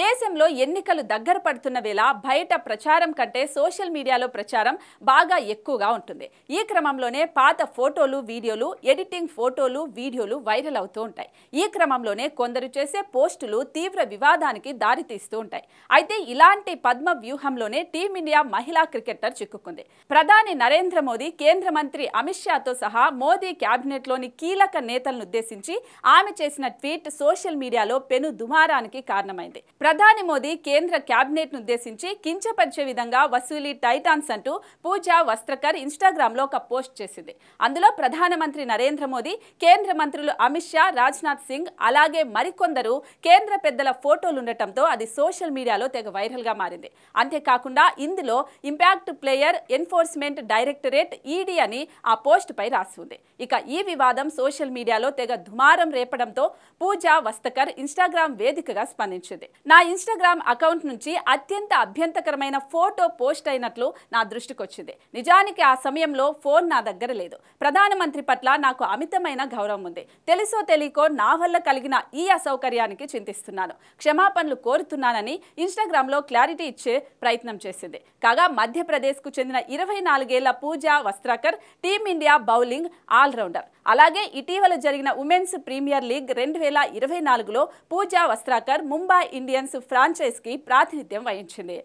దేశంలో ఎన్నికలు దగ్గర పడుతున్న వేళ బయట ప్రచారం కంటే సోషల్ మీడియాలో ప్రచారం బాగా ఎక్కువగా ఉంటుంది ఈ క్రమంలోనే పాత ఫోటోలు వీడియోలు ఎడిటింగ్ ఫోటోలు వీడియోలు వైరల్ అవుతూ ఉంటాయి ఈ క్రమంలోనే కొందరు చేసే పోస్టులు తీవ్ర వివాదానికి దారితీస్తూ ఉంటాయి అయితే ఇలాంటి పద్మ వ్యూహంలోనే టీమిండియా మహిళా క్రికెటర్ చిక్కుకుంది ప్రధాని నరేంద్ర మోదీ కేంద్ర మంత్రి అమిత్ షాతో సహా మోదీ క్యాబినెట్లోని కీలక నేతలను ఉద్దేశించి ఆమె చేసిన ట్వీట్ సోషల్ మీడియాలో పెను దుమారానికి కారణమైంది ప్రధాని మోదీ కేంద్ర క్యాబినెట్ను ఉద్దేశించి కించపరిచే విధంగా వసూలి టైటాన్స్ అంటూ పూజ వస్త్రకర్ ఇన్స్టాగ్రామ్లో ఒక పోస్ట్ చేసింది అందులో ప్రధానమంత్రి నరేంద్ర మోదీ కేంద్ర మంత్రులు అమిత్ షా రాజ్నాథ్ సింగ్ అలాగే మరికొందరు కేంద్ర పెద్దల ఫోటోలు ఉండటంతో అది సోషల్ మీడియాలో తెగ వైరల్గా మారింది అంతేకాకుండా ఇందులో impact player enforcement directorate ED అని ఆ పోస్ట్పై రాసి ఉంది ఇక ఈ వివాదం సోషల్ మీడియాలో తెగ దుమారం రేపడంతో పూజ వస్తకర్ ఇన్స్టాగ్రామ్ వేదికగా స్పందించింది నా ఇన్స్టాగ్రామ్ అకౌంట్ నుంచి అత్యంత అభ్యంతకరమైన ఫోటో పోస్ట్ అయినట్లు నా దృష్టికొచ్చింది నిజానికి ఆ సమయంలో ఫోన్ నా దగ్గర లేదు ప్రధానమంత్రి పట్ల నాకు అమితమైన గౌరవం ఉంది తెలుసో తెలియకో నా వల్ల కలిగిన ఈ అసౌకర్యానికి చింతిస్తున్నాను క్షమాపణలు కోరుతున్నానని ఇన్స్టాగ్రామ్లో క్లారిటీ ఇచ్చే ప్రయత్నం చేసింది కాగా మధ్యప్రదేశ్కు చెందిన ఇరవై నాలుగేళ్ల Pooja Vastrakar team India bowling all rounder అలాగే ఇటీవల జరిగిన ఉమెన్స్ ప్రీమియర్ లీగ్ రెండు వేల ఇరవై నాలుగులో పూజా వస్త్రాకర్ ముంబై ఇండియన్ फ्रांचैज की प्रातिध्यम वह